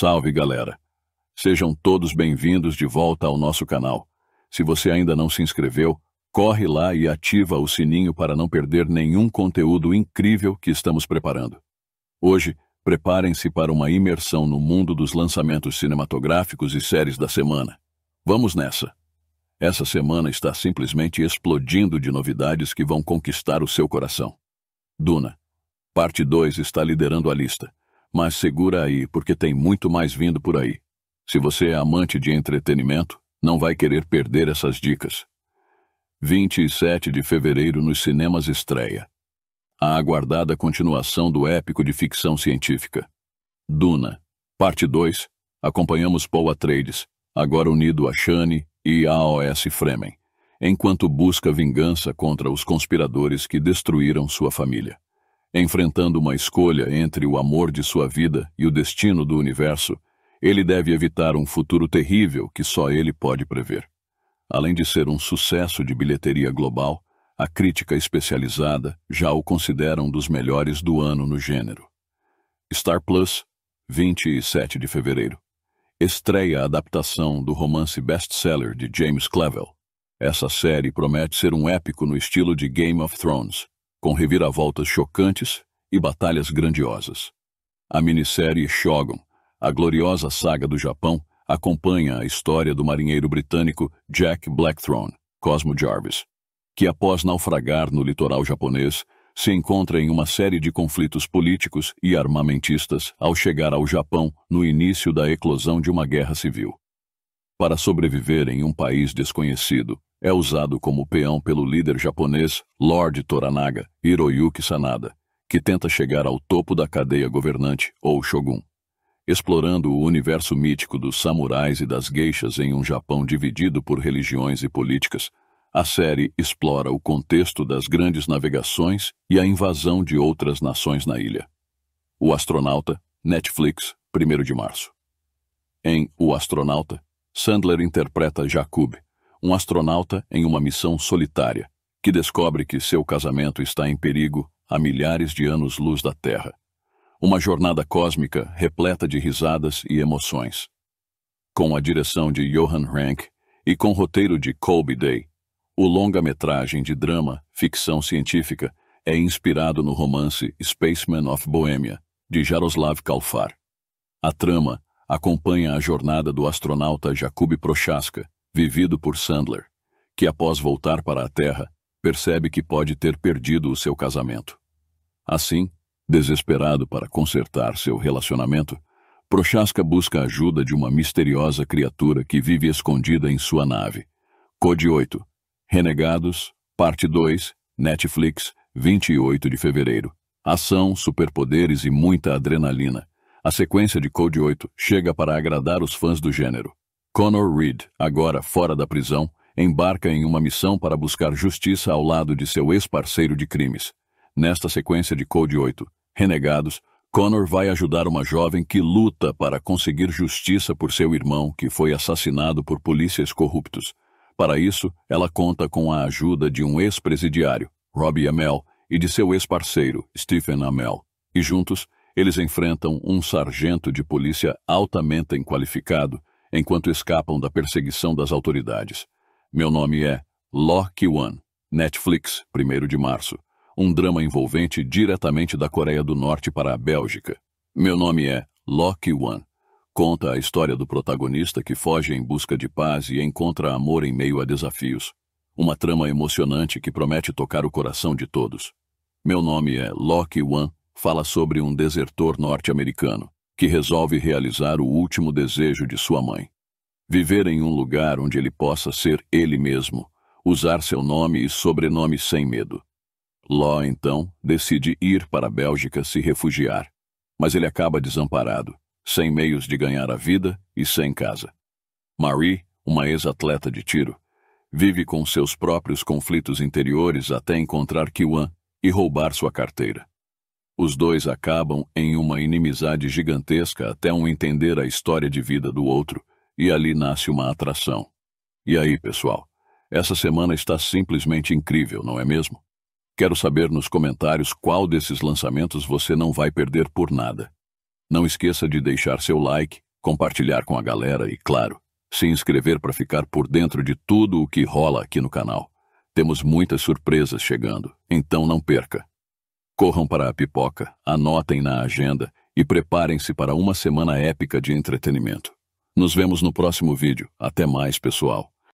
Salve, galera! Sejam todos bem-vindos de volta ao nosso canal. Se você ainda não se inscreveu, corre lá e ativa o sininho para não perder nenhum conteúdo incrível que estamos preparando. Hoje, preparem-se para uma imersão no mundo dos lançamentos cinematográficos e séries da semana. Vamos nessa! Essa semana está simplesmente explodindo de novidades que vão conquistar o seu coração. Duna, parte 2 está liderando a lista, mas segura aí, porque tem muito mais vindo por aí. Se você é amante de entretenimento, não vai querer perder essas dicas. 27 de fevereiro nos cinemas estreia. A aguardada continuação do épico de ficção científica. Duna, parte 2. Acompanhamos Paul Atreides, agora unido a Shane e AOS Fremen, enquanto busca vingança contra os conspiradores que destruíram sua família. Enfrentando uma escolha entre o amor de sua vida e o destino do universo, ele deve evitar um futuro terrível que só ele pode prever. Além de ser um sucesso de bilheteria global, a crítica especializada já o considera um dos melhores do ano no gênero. Star Plus, 27 de fevereiro. Estreia a adaptação do romance best-seller de James Clavell. Essa série promete ser um épico no estilo de Game of Thrones, com reviravoltas chocantes e batalhas grandiosas. A minissérie Shogun, a gloriosa saga do Japão, acompanha a história do marinheiro britânico Jack Blackthorne, Cosmo Jarvis, que após naufragar no litoral japonês, se encontra em uma série de conflitos políticos e armamentistas ao chegar ao Japão no início da eclosão de uma guerra civil. Para sobreviver em um país desconhecido, é usado como peão pelo líder japonês Lord Toranaga Hiroyuki Sanada, que tenta chegar ao topo da cadeia governante, ou shogun. Explorando o universo mítico dos samurais e das geishas em um Japão dividido por religiões e políticas, a série explora o contexto das grandes navegações e a invasão de outras nações na ilha. O Astronauta, Netflix, 1 de março. Em O Astronauta, Sandler interpreta Jakub, um astronauta em uma missão solitária, que descobre que seu casamento está em perigo a milhares de anos-luz da Terra. Uma jornada cósmica repleta de risadas e emoções. Com a direção de Johan Rank e com roteiro de Colby Day, o longa-metragem de drama, ficção científica, é inspirado no romance Spaceman of Bohemia, de Jaroslav Kalfar. A trama acompanha a jornada do astronauta Jakub Prochaska, vivido por Sandler, que após voltar para a Terra, percebe que pode ter perdido o seu casamento. Assim, desesperado para consertar seu relacionamento, Prochaska busca a ajuda de uma misteriosa criatura que vive escondida em sua nave. Code 8. Renegados, parte 2, Netflix, 28 de fevereiro. Ação, superpoderes e muita adrenalina. A sequência de Code 8 chega para agradar os fãs do gênero. Connor Reed, agora fora da prisão, embarca em uma missão para buscar justiça ao lado de seu ex-parceiro de crimes. Nesta sequência de Code 8, Renegados, Connor vai ajudar uma jovem que luta para conseguir justiça por seu irmão que foi assassinado por polícias corruptos. Para isso, ela conta com a ajuda de um ex-presidiário, Robbie Amell, e de seu ex-parceiro, Stephen Amell. E juntos, eles enfrentam um sargento de polícia altamente qualificado enquanto escapam da perseguição das autoridades. Meu nome é Lock One, Netflix, 1 de março. Um drama envolvente diretamente da Coreia do Norte para a Bélgica. Meu nome é Lock One. Conta a história do protagonista que foge em busca de paz e encontra amor em meio a desafios. Uma trama emocionante que promete tocar o coração de todos. Meu nome é Lock One, fala sobre um desertor norte-americano que resolve realizar o último desejo de sua mãe. Viver em um lugar onde ele possa ser ele mesmo, usar seu nome e sobrenome sem medo. Ló, então, decide ir para a Bélgica se refugiar, mas ele acaba desamparado, sem meios de ganhar a vida e sem casa. Marie, uma ex-atleta de tiro, vive com seus próprios conflitos interiores até encontrar Kiwan e roubar sua carteira. Os dois acabam em uma inimizade gigantesca até um entender a história de vida do outro, e ali nasce uma atração. E aí, pessoal? Essa semana está simplesmente incrível, não é mesmo? Quero saber nos comentários qual desses lançamentos você não vai perder por nada. Não esqueça de deixar seu like, compartilhar com a galera e, claro, se inscrever para ficar por dentro de tudo o que rola aqui no canal. Temos muitas surpresas chegando, então não perca! Corram para a pipoca, anotem na agenda e preparem-se para uma semana épica de entretenimento. Nos vemos no próximo vídeo. Até mais, pessoal.